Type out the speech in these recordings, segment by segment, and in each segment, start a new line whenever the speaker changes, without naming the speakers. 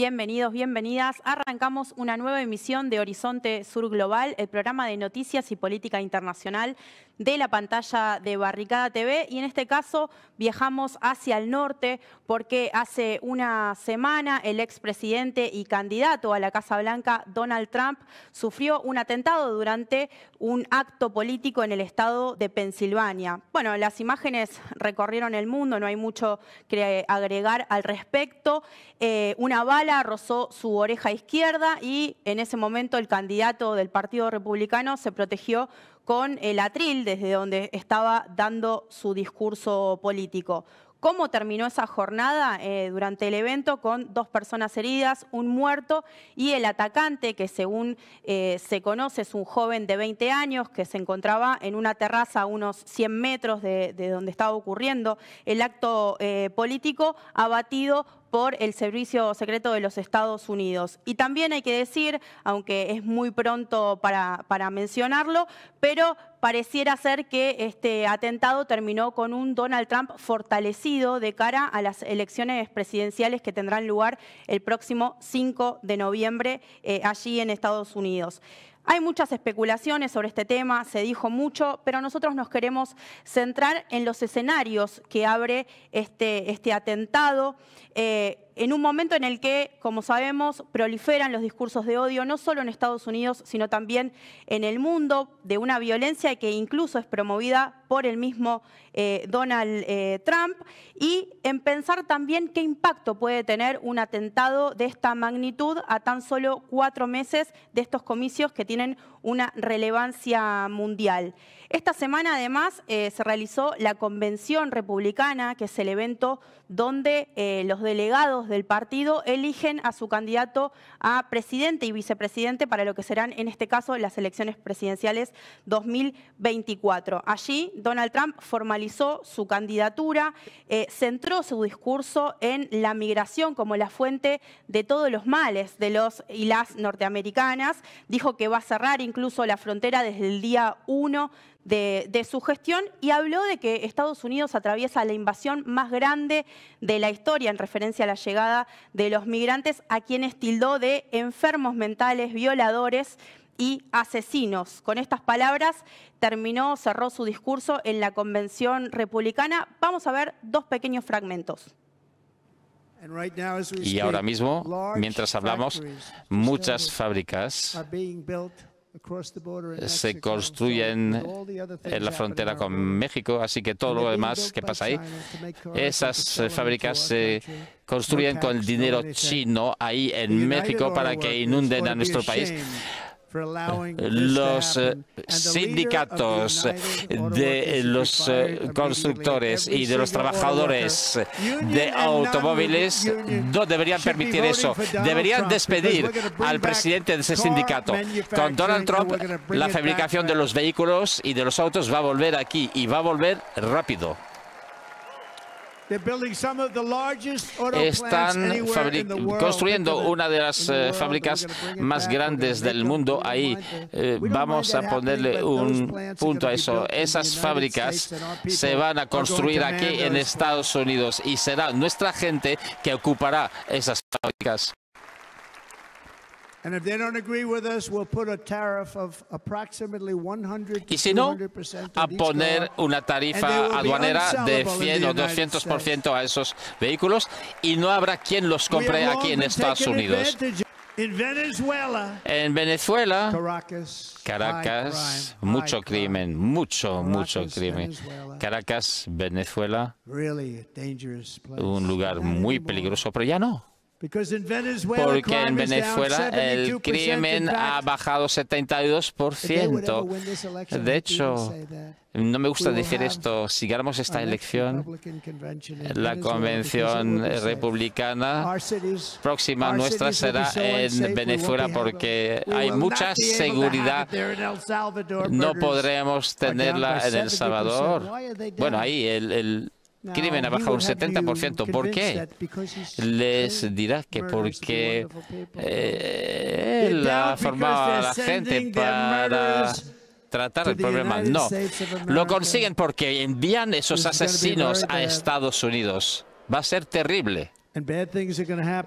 Bienvenidos, bienvenidas. Arrancamos una nueva emisión de Horizonte Sur Global, el programa de noticias y política internacional de la pantalla de Barricada TV. Y en este caso viajamos hacia el norte porque hace una semana el expresidente y candidato a la Casa Blanca, Donald Trump, sufrió un atentado durante un acto político en el estado de Pensilvania. Bueno, las imágenes recorrieron el mundo, no hay mucho que agregar al respecto. Eh, una bala arrozó su oreja izquierda y en ese momento el candidato del Partido Republicano se protegió con el atril desde donde estaba dando su discurso político. ¿Cómo terminó esa jornada eh, durante el evento con dos personas heridas, un muerto y el atacante que según eh, se conoce es un joven de 20 años que se encontraba en una terraza a unos 100 metros de, donde estaba ocurriendo el acto eh, político, abatido por el Servicio Secreto de los Estados Unidos. Y también hay que decir, aunque es muy pronto para, mencionarlo, pero pareciera ser que este atentado terminó con un Donald Trump fortalecido de cara a las elecciones presidenciales que tendrán lugar el próximo 5 de noviembre eh, allí en Estados Unidos. Hay muchas especulaciones sobre este tema, se dijo mucho, pero nosotros nos queremos centrar en los escenarios que abre este, este atentado. Eh, en un momento en el que, como sabemos, proliferan los discursos de odio, no solo en Estados Unidos, sino también en el mundo, de una violencia que incluso es promovida por el mismo eh, Donald eh, Trump, y en pensar también qué impacto puede tener un atentado de esta magnitud a tan solo cuatro meses de estos comicios que tienen una relevancia mundial. Esta semana además eh, se realizó la Convención Republicana, que es el evento donde eh, los delegados del partido eligen a su candidato a presidente y vicepresidente para lo que serán en este caso las elecciones presidenciales 2024. Allí Donald Trump formalizó su candidatura, eh, centró su discurso en la migración como la fuente de todos los males de los y las norteamericanas, dijo que va a cerrar incluso la frontera desde el día 1 de, su gestión y habló de que Estados Unidos atraviesa la invasión más grande de la historia en referencia a la llegada de los migrantes, a quienes tildó de enfermos mentales, violadores y asesinos. Con estas palabras terminó, cerró su discurso en la Convención Republicana. Vamos a ver dos pequeños fragmentos.
Y ahora mismo, mientras hablamos, muchas fábricas se construyen en la frontera con México, así que todo lo demás que pasa ahí, esas eh, fábricas se construyen con el dinero chino ahí en México para que inunden a nuestro país. Eh, los eh, sindicatos eh, de los constructores y de los trabajadores de automóviles no deberían permitir eso. Deberían despedir al presidente de ese sindicato. Con Donald Trump, la fabricación de los vehículos y de los autos va a volver aquí y va a volver rápido. Están construyendo una de las eh, fábricas más grandes del mundo ahí. Eh, vamos a ponerle un punto a eso. Esas fábricas se van a construir aquí en Estados Unidos y será nuestra gente que ocupará esas fábricas. Y si no, a poner una tarifa aduanera de 100 o 200% a esos vehículos y no habrá quien los compre aquí en Estados Unidos. En Venezuela, Caracas, mucho crimen, mucho, mucho crimen. Caracas, Venezuela, un lugar muy peligroso, pero ya no porque en Venezuela el crimen ha bajado 72%. De hecho, no me gusta decir esto, si ganamos esta elección, la convención republicana próxima nuestra será en Venezuela porque hay mucha seguridad.
No podremos
tenerla en El Salvador. Bueno, ahí el, el crimen ha bajado un 70%. ¿Por qué? Les dirá que porque eh, él ha formado a la gente para tratar el problema. No, lo consiguen porque envían esos asesinos a Estados Unidos. Va a ser terrible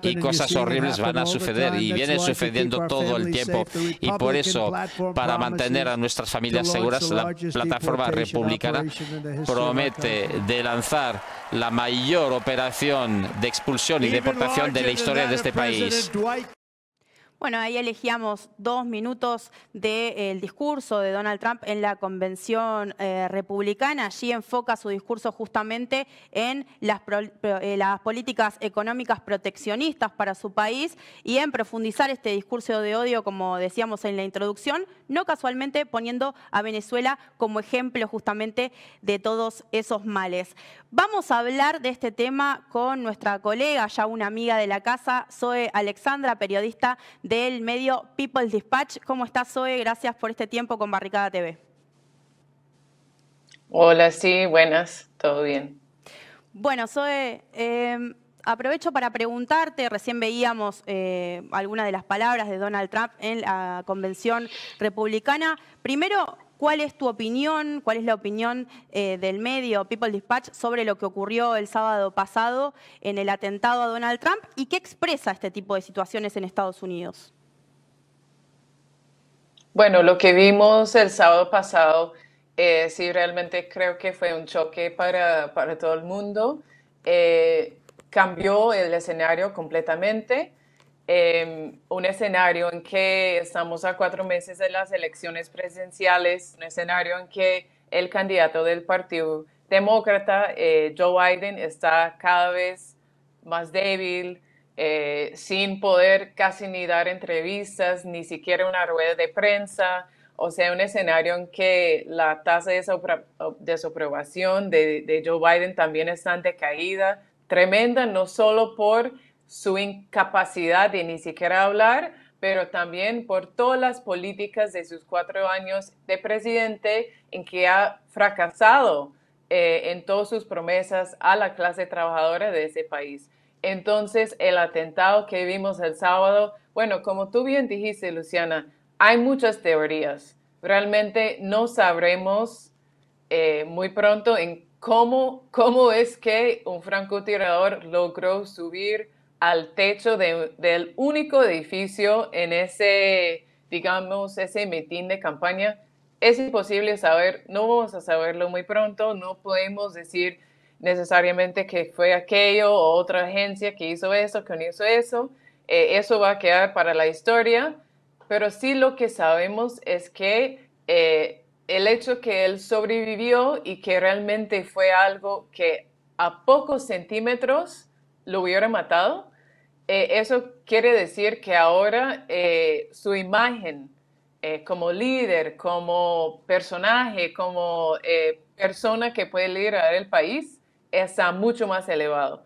y cosas horribles van a suceder y viene sucediendo todo el tiempo. Y por eso, para mantener a
nuestras familias seguras, la plataforma republicana promete de lanzar la mayor operación de expulsión y deportación de la historia de este país.
Bueno, ahí elegíamos dos minutos del discurso de Donald Trump en la convención eh, republicana. Allí enfoca su discurso justamente en las, eh, las, políticas económicas proteccionistas para su país y en profundizar este discurso de odio, como decíamos en la introducción, no casualmente poniendo a Venezuela como ejemplo justamente de todos esos males. Vamos a hablar de este tema con nuestra colega, ya una amiga de la casa, Zoe Alexandra, periodista de del medio People's Dispatch. ¿Cómo estás, Zoe? Gracias por este tiempo con Barricada TV.
Hola, sí, buenas, todo bien.
Bueno, Zoe, em, aprovecho para preguntarte, recién veíamos eh, algunas de las palabras de Donald Trump en la convención republicana. Primero, ¿Cuál es tu opinión, cuál es la opinión eh, del medio People Dispatch sobre lo que ocurrió el sábado pasado en el atentado a Donald Trump y qué expresa este tipo de situaciones en Estados Unidos?
Bueno, lo que vimos el sábado pasado, eh, sí, realmente creo que fue un choque para, todo el mundo. Eh, cambió el escenario completamente. Em, un escenario en que estamos a cuatro meses de las elecciones presidenciales, un escenario en que el candidato del Partido Demócrata, eh, Joe Biden, está cada vez más débil, eh, sin poder casi ni dar entrevistas, ni siquiera una rueda de prensa, o sea, un escenario en que la tasa de desaprobación de, de Joe Biden también está en decaída, tremenda, no solo por su incapacidad de ni siquiera hablar, pero también por todas las políticas de sus cuatro años de presidente en que ha fracasado eh, en todas sus promesas a la clase trabajadora de ese país. Entonces, el atentado que vimos el sábado, bueno, como tú bien dijiste, Luciana, hay muchas teorías. Realmente no sabremos eh, muy pronto en cómo, cómo es que un francotirador logró subir al techo del único edificio en ese, digamos, ese mitin de campaña, es imposible saber, no vamos a saberlo muy pronto, no podemos decir necesariamente que fue aquello o otra agencia que hizo eso, que no hizo eso, eh, eso va a quedar para la historia, pero sí lo que sabemos es que eh, el hecho que él sobrevivió y que realmente fue algo que a pocos centímetros lo hubiera matado, eh, eso quiere decir que ahora eh, su imagen eh, como líder, como personaje, como persona que puede liderar el país, está mucho más elevado.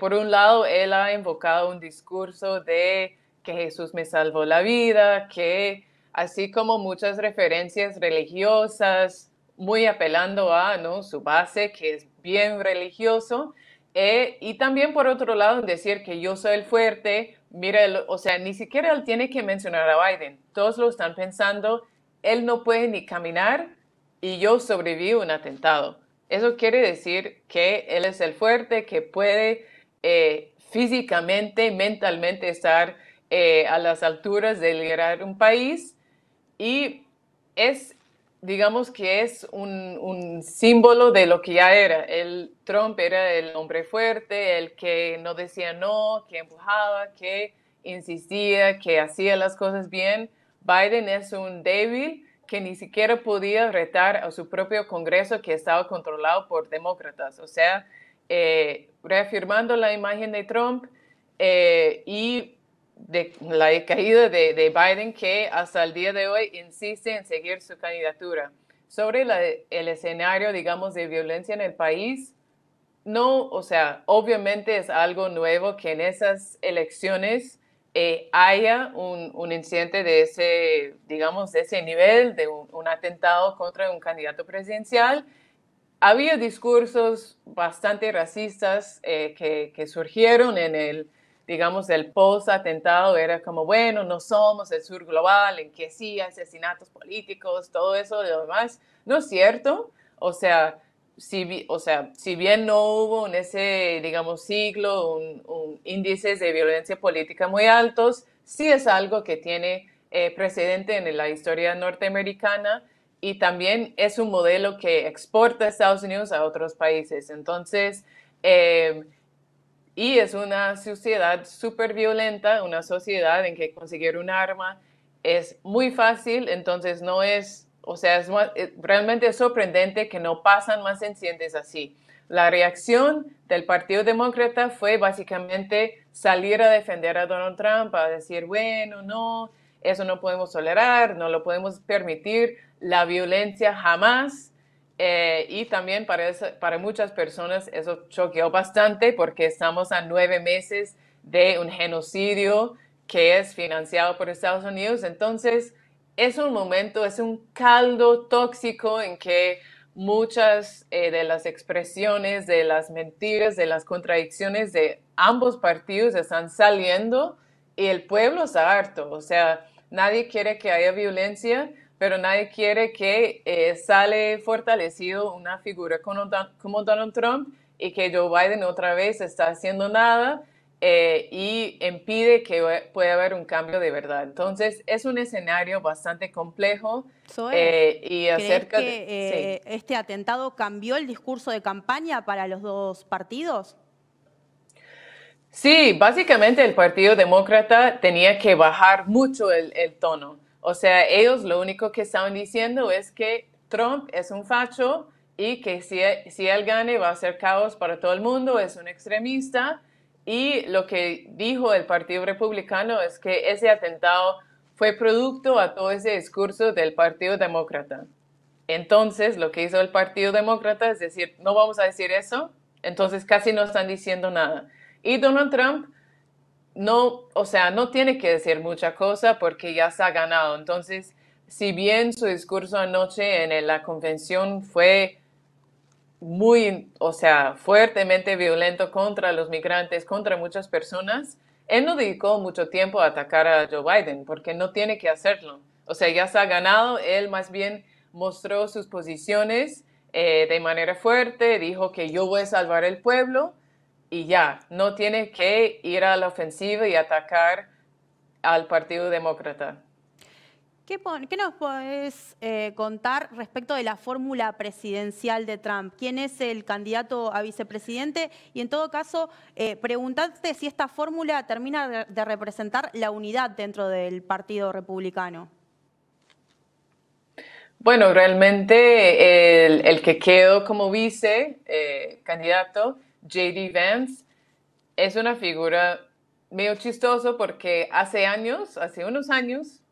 por un lado, él ha invocado un discurso de que Jesús me salvó la vida, que así como muchas referencias religiosas, muy apelando a su base, que es bien religioso, eh, y también por otro lado, en decir que yo soy el fuerte, mira, o sea, ni siquiera él tiene que mencionar a Biden, todos lo están pensando, él no puede ni caminar y yo sobrevivo a un atentado. Eso quiere decir que él es el fuerte, que puede eh, físicamente, mentalmente estar eh, a las alturas de liderar un país y es digamos que es un, símbolo de lo que ya era. El Trump era el hombre fuerte, el que no decía no, que empujaba, que insistía, que hacía las cosas bien. Biden es un débil que ni siquiera podía retar a su propio Congreso que estaba controlado por demócratas. O sea, eh, reafirmando la imagen de Trump eh, y de la caída de, de, Biden que hasta el día de hoy insiste en seguir su candidatura. Sobre el escenario, digamos, de violencia en el país, no, o sea, obviamente es algo nuevo que en esas elecciones eh, haya un, un, incidente de ese, digamos, de ese nivel, de un, atentado contra un candidato presidencial. Había discursos bastante racistas eh, que surgieron en el digamos, el post-atentado era como, bueno, no somos el sur global, en que sí, asesinatos políticos, todo eso y lo demás. No es cierto. O sea, si, o sea, si bien no hubo en ese, digamos, siglo un, índices de violencia política muy altos, sí es algo que tiene eh, precedente en la historia norteamericana y también es un modelo que exporta Estados Unidos a otros países. Entonces, eh, y es una sociedad súper violenta, una sociedad en que conseguir un arma es muy fácil, entonces no es, o sea, es eh, realmente es sorprendente que no pasan más incidentes así. La reacción del Partido Demócrata fue básicamente salir a defender a Donald Trump, a decir, bueno, no, eso no podemos tolerar, no lo podemos permitir, la violencia jamás, eh, y también para, para muchas personas eso choqueó bastante porque estamos a nueve meses de un genocidio que es financiado por Estados Unidos. Entonces, es un momento, es un caldo tóxico en que muchas eh, de las expresiones, de las mentiras, de las contradicciones de ambos partidos están saliendo y el pueblo está harto. O sea, nadie quiere que haya violencia, pero nadie quiere que eh, sale fortalecido una figura como, Donald Trump y que Joe Biden otra vez está haciendo nada eh, y impide que pueda haber un cambio de verdad. Entonces es un escenario bastante complejo.
Eh, y acerca ¿crees que este atentado cambió el discurso de campaña para los dos partidos?
Sí, básicamente el Partido Demócrata tenía que bajar mucho el tono. O sea, ellos lo único que están diciendo es que Trump es un facho y que si, si él gane va a ser caos para todo el mundo, es un extremista. Y lo que dijo el Partido Republicano es que ese atentado fue producto a todo ese discurso del Partido Demócrata. Entonces, lo que hizo el Partido Demócrata es decir, no vamos a decir eso, entonces casi no están diciendo nada. Y Donald Trump no, o sea, no tiene que decir mucha cosa porque ya se ha ganado. Entonces, si bien su discurso anoche en la convención fue muy, o sea, fuertemente violento contra los migrantes, contra muchas personas, él no dedicó mucho tiempo a atacar a Joe Biden porque no tiene que hacerlo. O sea, ya se ha ganado, él más bien mostró sus posiciones eh, de manera fuerte, dijo que yo voy a salvar el pueblo y ya, no tiene que ir a la ofensiva y atacar al Partido Demócrata.
¿Qué, nos podés eh, contar respecto de la fórmula presidencial de Trump? ¿Quién es el candidato a vicepresidente? Y en todo caso, eh, si esta fórmula termina de representar la unidad dentro del Partido Republicano.
Bueno, realmente el, que quedó como vice
eh, candidato
JD Vance es una figura medio chistoso porque hace años, hace unos años,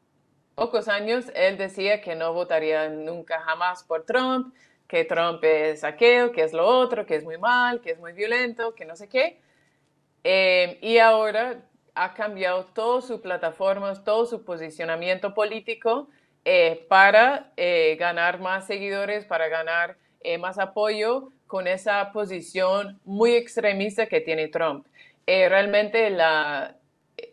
pocos años, él decía que no votaría nunca jamás por Trump, que Trump es saqueo, que es lo otro, que es muy mal, que es muy violento, que no sé qué. Eh, y ahora ha cambiado todas sus plataformas, todo su posicionamiento político eh, para eh, ganar más seguidores, para ganar eh, más apoyo con esa posición muy extremista que tiene Trump. Eh, realmente la,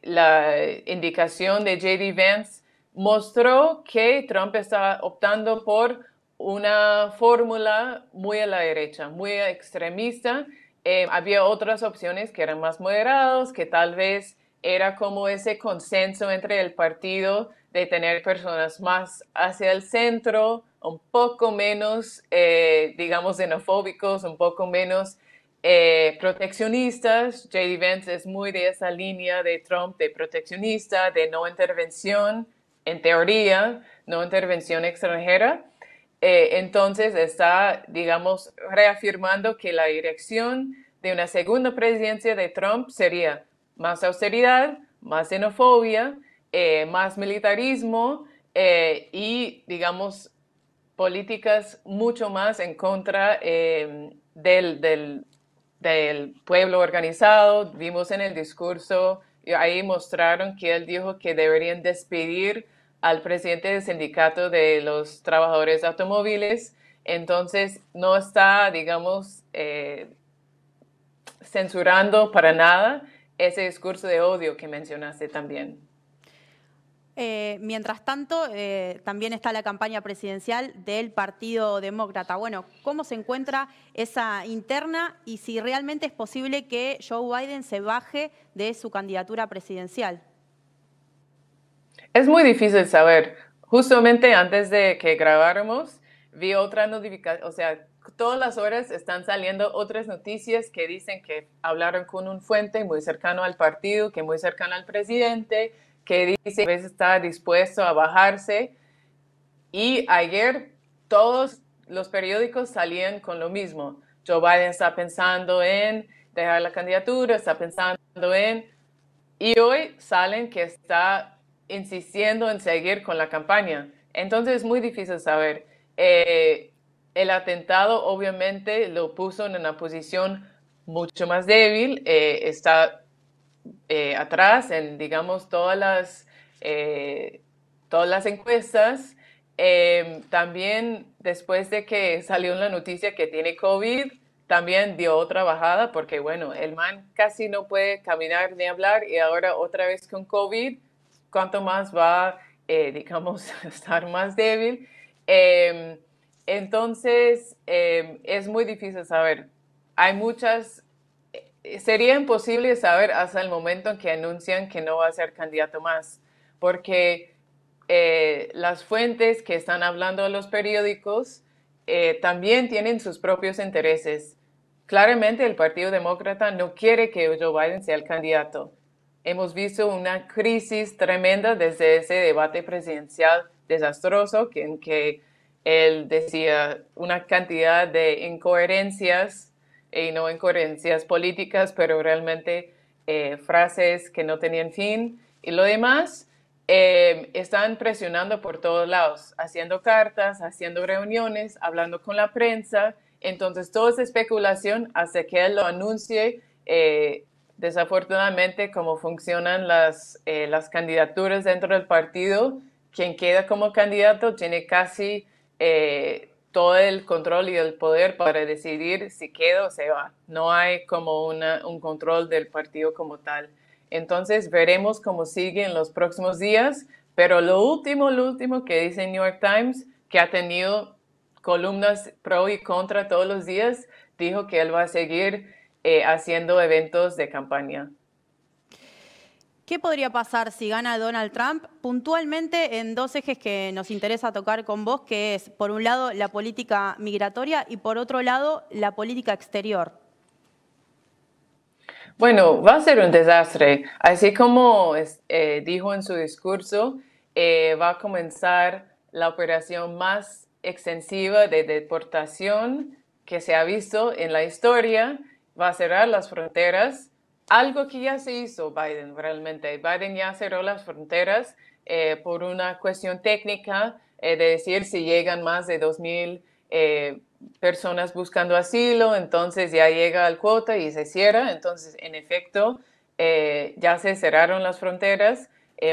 la indicación de JD Vance mostró que Trump está optando por una fórmula muy a la derecha, muy extremista. Eh, había otras opciones que eran más moderados, que tal vez era como ese consenso entre el partido de tener personas más hacia el centro, un poco menos, eh, digamos, xenofóbicos, un poco menos eh, proteccionistas. J.D. Vance es muy de esa línea de Trump, de proteccionista, de no intervención, en teoría, no intervención extranjera. Eh, entonces está, digamos, reafirmando que la dirección de una segunda presidencia de Trump sería más austeridad, más xenofobia, más militarismo y, digamos, políticas mucho más en contra em, del, pueblo organizado. Vimos en el discurso, ahí mostraron que él dijo que deberían despedir al presidente del sindicato de los trabajadores automóviles. Entonces, no está, digamos, eh, censurando para nada ese discurso de odio que mencionaste también.
Eh, mientras tanto, eh, también está la campaña presidencial del Partido Demócrata. Bueno, ¿cómo se encuentra esa interna y si realmente es posible que Joe Biden se baje de su candidatura presidencial?
Es muy difícil saber. Justamente antes de que grabáramos, vi otra notificación, o sea, todas las horas están saliendo otras noticias que dicen que hablaron con un fuente muy cercano al partido, que muy cercano al presidente, que dice que está dispuesto a bajarse. Y ayer todos los periódicos salían con lo mismo. Joe Biden está pensando en dejar la candidatura, está pensando en... Y hoy salen que está insistiendo en seguir con la campaña. Entonces es muy difícil saber. Eh, el atentado obviamente lo puso en una posición mucho más débil. Eh, está eh, atrás en, digamos, todas las, eh, todas las encuestas. Em, también después de que salió la noticia que tiene COVID, también dio otra bajada porque, bueno, el man casi no puede caminar ni hablar y ahora otra vez con COVID, ¿cuánto más va, eh, digamos, estar más débil? Em, entonces, em, es muy difícil saber. Hay muchas sería imposible saber hasta el momento en que anuncian que no va a ser candidato más, porque eh, las fuentes que están hablando a los periódicos eh, también tienen sus propios intereses. Claramente el Partido Demócrata no quiere que Joe Biden sea el candidato. Hemos visto una crisis tremenda desde ese debate presidencial desastroso en que él decía una cantidad de incoherencias y no coherencias políticas, pero realmente eh, frases que no tenían fin y lo demás. Eh, están presionando por todos lados, haciendo cartas, haciendo reuniones, hablando con la prensa. Entonces, toda esa especulación hace que él lo anuncie. Eh, desafortunadamente, como funcionan las, las candidaturas dentro del partido, quien queda como candidato tiene casi todo el control y el poder para decidir si queda o se va. No hay como un control del partido como tal. Entonces veremos cómo sigue en los próximos días, pero lo último, lo último que dice New York Times, que ha tenido columnas pro y contra todos los días, dijo que él va a seguir eh, haciendo eventos de campaña.
¿Qué podría pasar si gana Donald Trump? Puntualmente en dos ejes que nos interesa tocar con vos, que es, por un lado, la política migratoria y, por otro lado, la política exterior.
Bueno, va a ser un desastre. Así como eh, dijo en su discurso, eh, va a comenzar la operación más extensiva de deportación que se ha visto en la historia. Va a cerrar las fronteras algo que ya se hizo Biden realmente. Biden ya cerró las fronteras eh, por una cuestión técnica, eh, de decir si llegan más de 2.000 eh, personas buscando asilo, entonces ya llega al cuota y se cierra. Entonces, en efecto, eh, ya se cerraron las fronteras,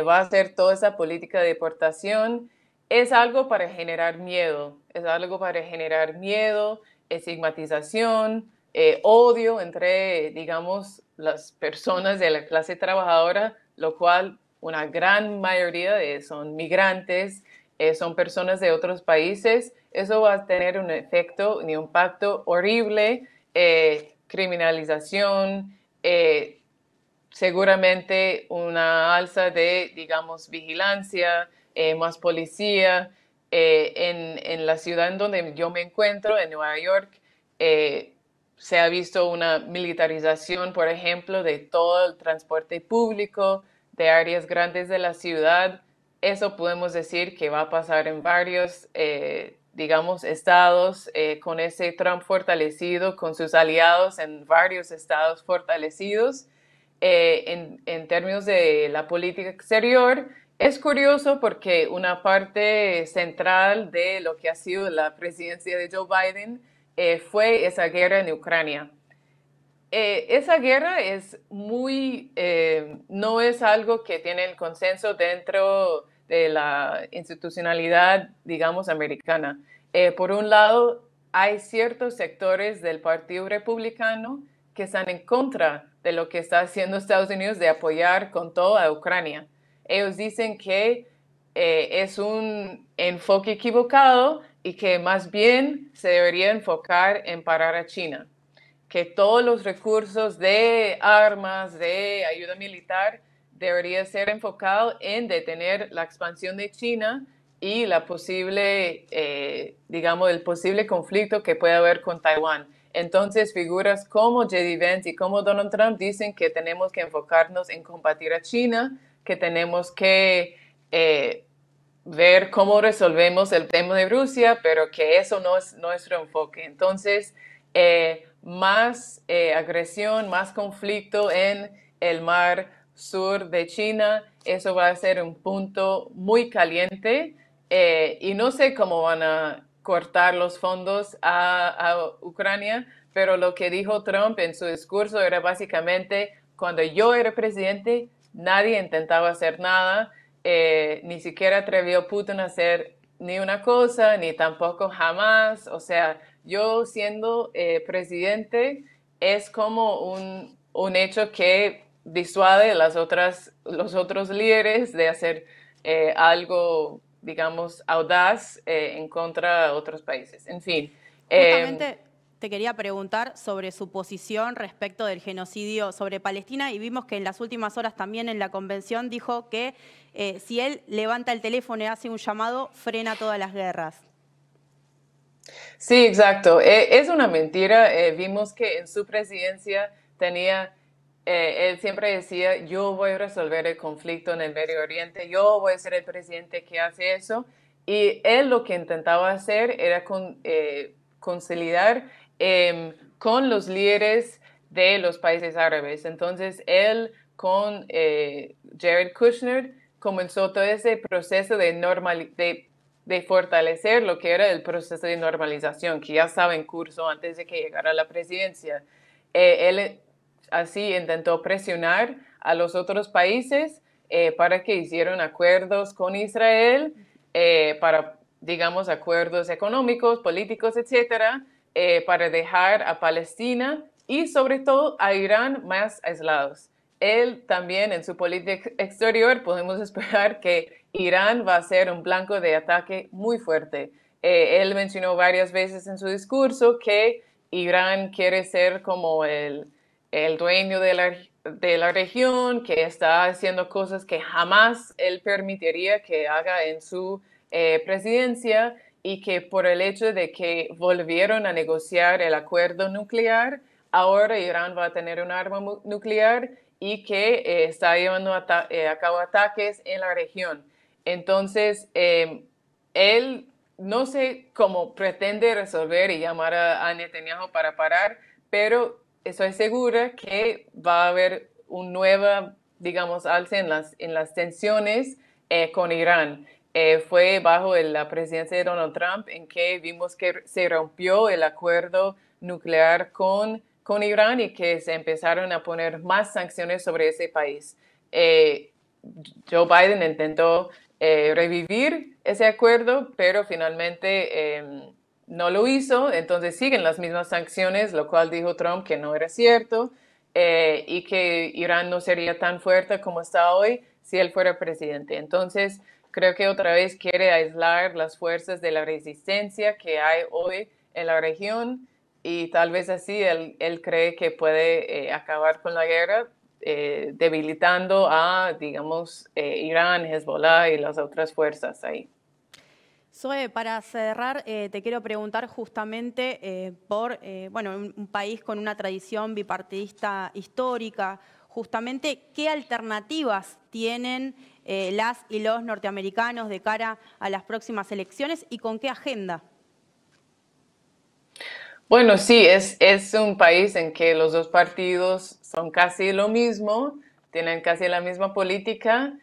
va a ser toda esa política de deportación. Es algo para generar miedo, es algo para generar miedo, estigmatización, eh, odio entre, digamos, las personas de la clase trabajadora, lo cual una gran mayoría de, son migrantes, eh, son personas de otros países, eso va a tener un efecto, un impacto horrible, eh, criminalización, seguramente una alza de, digamos, vigilancia, más policía. En, en, la ciudad en donde yo me encuentro, en Nueva York, se ha visto una militarización, por ejemplo, de todo el transporte público, de áreas grandes de la ciudad. Eso podemos decir que va a pasar en varios, eh, digamos, estados, eh, con ese Trump fortalecido, con sus aliados en varios estados fortalecidos. Eh, en términos de la política exterior, es curioso porque una parte central de lo que ha sido la presidencia de Joe Biden eh, fue esa guerra en Ucrania. Eh, esa guerra es muy, eh, no es algo que tiene el consenso dentro de la institucionalidad, digamos, americana. por un lado, hay ciertos sectores del Partido Republicano que están en contra de lo que está haciendo Estados Unidos de apoyar con todo a Ucrania. Ellos dicen que es un enfoque equivocado y que más bien se debería enfocar en parar a China, que todos los recursos de armas, de ayuda militar, debería ser enfocado en detener la expansión de China y la posible, eh, digamos, el posible conflicto que pueda haber con Taiwán. Entonces, figuras como J.D. Vance y como Donald Trump dicen que tenemos que enfocarnos en combatir a China, que tenemos que eh, ver cómo resolvemos el tema de Rusia, pero que eso no es nuestro enfoque. Entonces, eh, más eh, agresión, más conflicto en el mar sur de China, eso va a ser un punto muy caliente eh, y no sé cómo van a cortar los fondos a Ucrania, pero lo que dijo Trump en su discurso era básicamente, cuando yo era presidente, nadie intentaba hacer nada eh, ni siquiera atrevió Putin a hacer ni una cosa, ni tampoco jamás. O sea, yo siendo eh, presidente es como un, un, hecho que disuade las otras, los otros líderes de hacer eh, algo, digamos, audaz en contra de otros países. En fin. Em,
te quería preguntar sobre su posición respecto del genocidio sobre Palestina y vimos que en las últimas horas también en la convención dijo que eh, si él levanta el teléfono y hace un llamado, frena todas las guerras.
Sí, exacto. Eh, es una mentira. Eh, vimos que en su presidencia tenía, él siempre decía, yo voy a resolver el conflicto en el Medio Oriente, yo voy a ser el presidente que hace eso. Y él lo que intentaba hacer era con, consolidar eh, con los líderes de los países árabes. Entonces, él con eh, Jared Kushner comenzó todo ese proceso de, fortalecer lo que era el proceso de normalización, que ya estaba en curso antes de que llegara la presidencia. Eh, él eh, así intentó presionar a los otros países para que hicieran acuerdos con Israel, para, digamos, acuerdos económicos, políticos, etcétera, eh, para dejar a Palestina y sobre todo a Irán más aislados. Él también en su política exterior podemos esperar que Irán va a ser un blanco de ataque muy fuerte. Eh, él mencionó varias veces en su discurso que Irán quiere ser como el, el dueño de la, de la, región, que está haciendo cosas que jamás él permitiría que haga en su eh, presidencia y que por el hecho de que volvieron a negociar el acuerdo nuclear, ahora Irán va a tener un arma nuclear y que eh, está llevando eh, a, cabo ataques en la región. Entonces, em, él no sé cómo pretende resolver y llamar a, Netanyahu para parar, pero estoy segura que va a haber un nuevo, digamos, alza en las, en las tensiones eh, con Irán. Eh, fue bajo la presidencia de Donald Trump en que vimos que se rompió el acuerdo nuclear con, con Irán y que se empezaron a poner más sanciones sobre ese país. Eh, Joe Biden intentó eh, revivir ese acuerdo, pero finalmente em, no lo hizo, entonces siguen las mismas sanciones, lo cual dijo Trump que no era cierto y que Irán no sería tan fuerte como está hoy si él fuera presidente. Entonces, Creo que otra vez quiere aislar las fuerzas de la resistencia que hay hoy en la región y tal vez así él, él cree que puede eh, acabar con la guerra eh, debilitando a, digamos, eh, Irán, Hezbollah y las otras fuerzas ahí.
Zoe, para cerrar, te quiero preguntar justamente por bueno, un, país con una tradición bipartidista histórica, justamente qué alternativas tienen eh, las y los norteamericanos de cara a las próximas elecciones y con qué agenda?
Bueno, sí, es, un país en que los dos partidos son casi lo mismo, tienen casi la misma política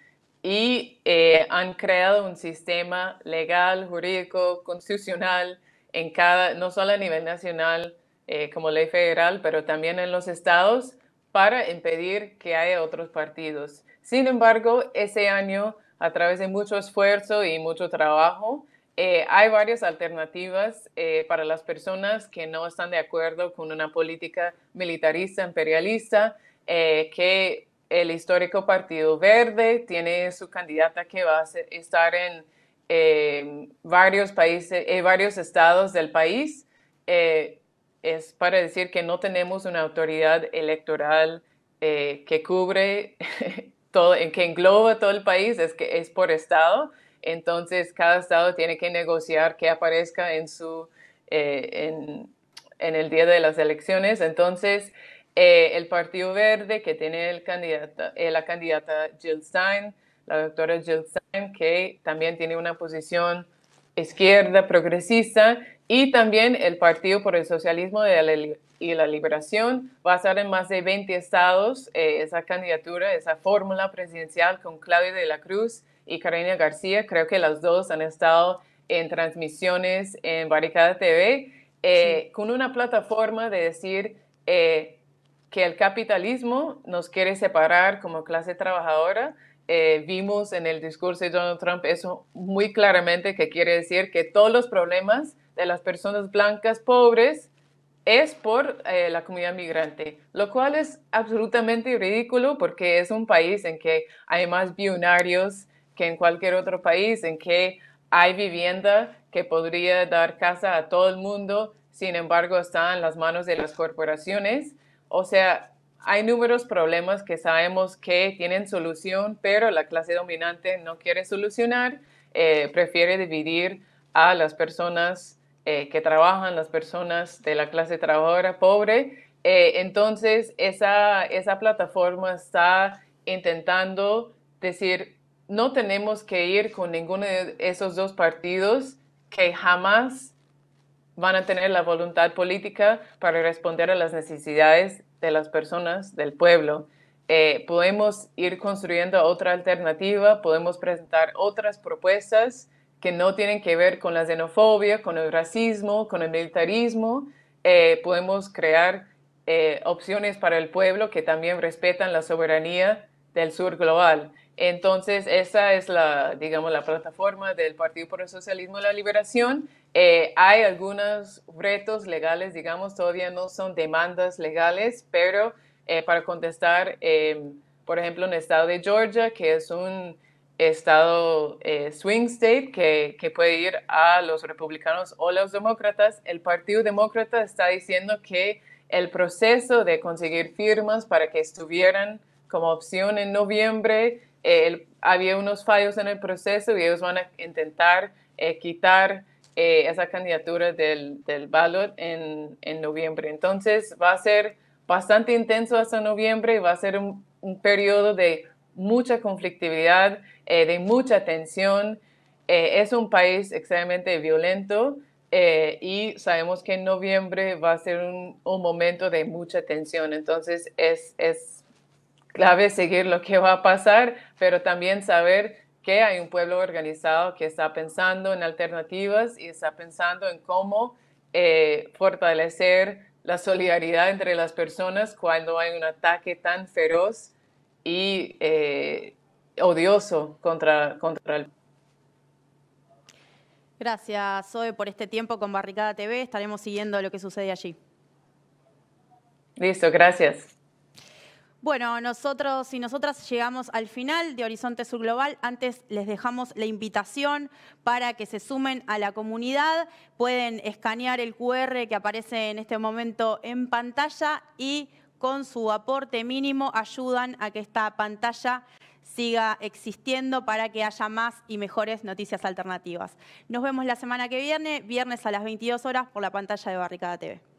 y eh, han creado un sistema legal, jurídico, constitucional, en cada, no solo a nivel nacional eh, como ley federal, pero también en los estados, para impedir que haya otros partidos. Sin embargo, ese año, a través de mucho esfuerzo y mucho trabajo, eh, hay varias alternativas eh, para las personas que no están de acuerdo con una política militarista, imperialista, eh, que el histórico Partido Verde tiene su candidata que va a estar en varios países, varios estados del país. es para decir que no tenemos una autoridad electoral que cubre en que engloba todo el país, es que es por estado. Entonces, cada estado tiene que negociar que aparezca en su, eh, en, el día de las elecciones. Entonces, eh, el Partido Verde, que tiene el eh, la candidata Jill Stein, la doctora Jill Stein, que también tiene una posición izquierda progresista, y también el Partido por el Socialismo de la y la liberación. Va a estar en más de 20 estados eh, esa candidatura, esa fórmula presidencial con Claudia de la Cruz y Karina García. Creo que las dos han estado en transmisiones en Barricada TV, eh, con una plataforma de decir eh, que el capitalismo nos quiere separar como clase trabajadora. vimos en el discurso de Donald Trump eso muy claramente, que quiere decir que todos los problemas de las personas blancas pobres es por eh, la comunidad migrante, lo cual es absolutamente ridículo porque es un país en que hay más billonarios que en cualquier otro país, en que hay vivienda que podría dar casa a todo el mundo, sin embargo está en las manos de las corporaciones. O sea, hay numerosos problemas que sabemos que tienen solución, pero la clase dominante no quiere solucionar, eh, prefiere dividir a las personas eh, que trabajan, las personas de la clase trabajadora pobre. Eh, entonces, esa, plataforma está intentando decir, no tenemos que ir con ninguno de esos dos partidos que jamás van a tener la voluntad política para responder a las necesidades de las personas del pueblo. Eh, podemos ir construyendo otra alternativa, podemos presentar otras propuestas que no tienen que ver con la xenofobia, con el racismo, con el militarismo. Eh, podemos crear eh, opciones para el pueblo que también respetan la soberanía del sur global. Entonces, esa es la, digamos, la plataforma del Partido por el Socialismo y la Liberación. Eh, hay algunos retos legales, digamos, todavía no son demandas legales, pero para contestar, por ejemplo, en el estado de Georgia, que es un estado eh, swing state que, puede ir a los republicanos o los demócratas, el Partido Demócrata está diciendo que el proceso de conseguir firmas para que estuvieran como opción en noviembre, eh, había unos fallos en el proceso y ellos van a intentar eh, quitar esa candidatura del, del ballot en, noviembre. Entonces va a ser bastante intenso hasta noviembre y va a ser un, un periodo de mucha conflictividad, eh, de mucha tensión. Eh, es un país extremadamente violento eh, y sabemos que en noviembre va a ser un, un momento de mucha tensión. Entonces es, es, clave seguir lo que va a pasar, pero también saber que hay un pueblo organizado que está pensando en alternativas y está pensando en cómo fortalecer la solidaridad entre las personas cuando hay un ataque tan feroz y eh, odioso contra, contra el
Gracias, Zoe, por este tiempo con Barricada TV. Estaremos siguiendo lo que sucede allí.
Listo, gracias.
Bueno, nosotros y nosotras llegamos al final de Horizonte Sur Global. Antes les dejamos la invitación para que se sumen a la comunidad. Pueden escanear el QR que aparece en este momento en pantalla y con su aporte mínimo ayudan a que esta pantalla siga existiendo para que haya más y mejores noticias alternativas. Nos vemos la semana que viene, viernes a las 22 horas por la pantalla de Barricada TV.